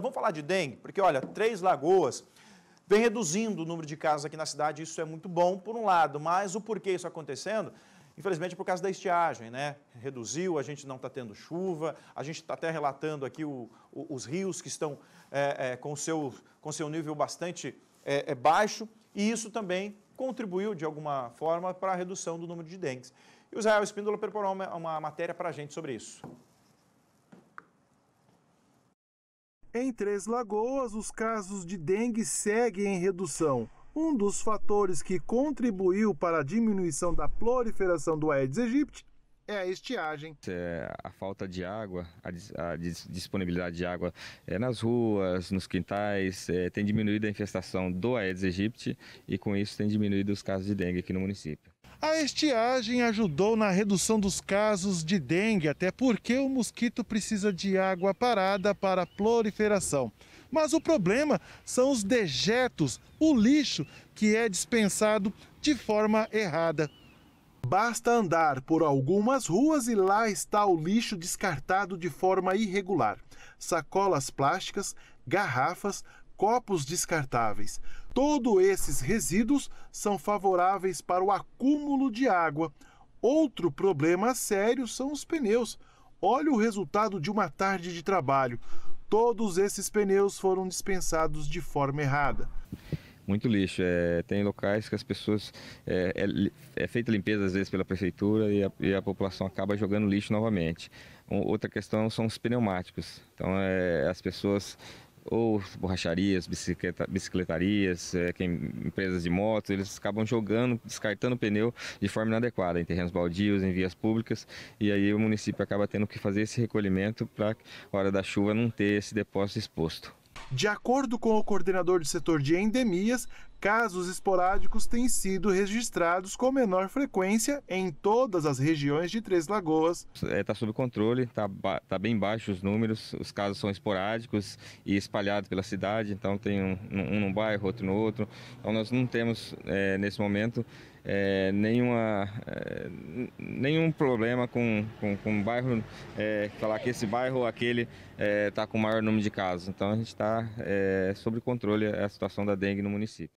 Vamos falar de dengue, porque olha, Três Lagoas vem reduzindo o número de casos aqui na cidade, isso é muito bom por um lado, mas o porquê isso acontecendo, infelizmente é por causa da estiagem, né? Reduziu, a gente não está tendo chuva, a gente está até relatando aqui o, o, os rios que estão é, é, com seu, com seu nível bastante é, é, baixo, e isso também contribuiu de alguma forma para a redução do número de dengues. E o Israel Espíndola preparou uma, uma matéria para a gente sobre isso. Em Três Lagoas, os casos de dengue seguem em redução. Um dos fatores que contribuiu para a diminuição da proliferação do Aedes aegypti é a estiagem. É, a falta de água, a, a, disponibilidade de água é, nas ruas, nos quintais, é, tem diminuído a infestação do Aedes aegypti e com isso tem diminuído os casos de dengue aqui no município. A estiagem ajudou na redução dos casos de dengue, até porque o mosquito precisa de água parada para proliferação. Mas o problema são os dejetos, o lixo que é dispensado de forma errada. Basta andar por algumas ruas e lá está o lixo descartado de forma irregular. Sacolas plásticas, garrafas, copos descartáveis. Todos esses resíduos são favoráveis para o acúmulo de água. Outro problema sério são os pneus. Olha o resultado de uma tarde de trabalho. Todos esses pneus foram dispensados de forma errada muito lixo. É, tem locais que as pessoas. É, é, é, feita limpeza às vezes pela prefeitura e a, e a população acaba jogando lixo novamente. Um, outra questão são os pneumáticos. Então, é, as pessoas ou borracharias, bicicleta, bicicletarias, é, quem, empresas de motos, eles acabam jogando, descartando o pneu de forma inadequada em terrenos baldios, em vias públicas, e aí o município acaba tendo que fazer esse recolhimento para hora da chuva não ter esse depósito exposto. De acordo com o coordenador do setor de endemias, Casos esporádicos têm sido registrados com menor frequência em todas as regiões de Três Lagoas. Está é, tá sob controle, está tá bem baixo os números, os casos são esporádicos e espalhados pela cidade, então tem um, um num bairro, outro no outro. Então nós não temos, é, nesse momento, é, nenhuma, é, nenhum problema com, com, com o bairro, é, falar que esse bairro ou aquele está é, com maior número de casos. Então a gente está é, sob controle a situação da dengue no município.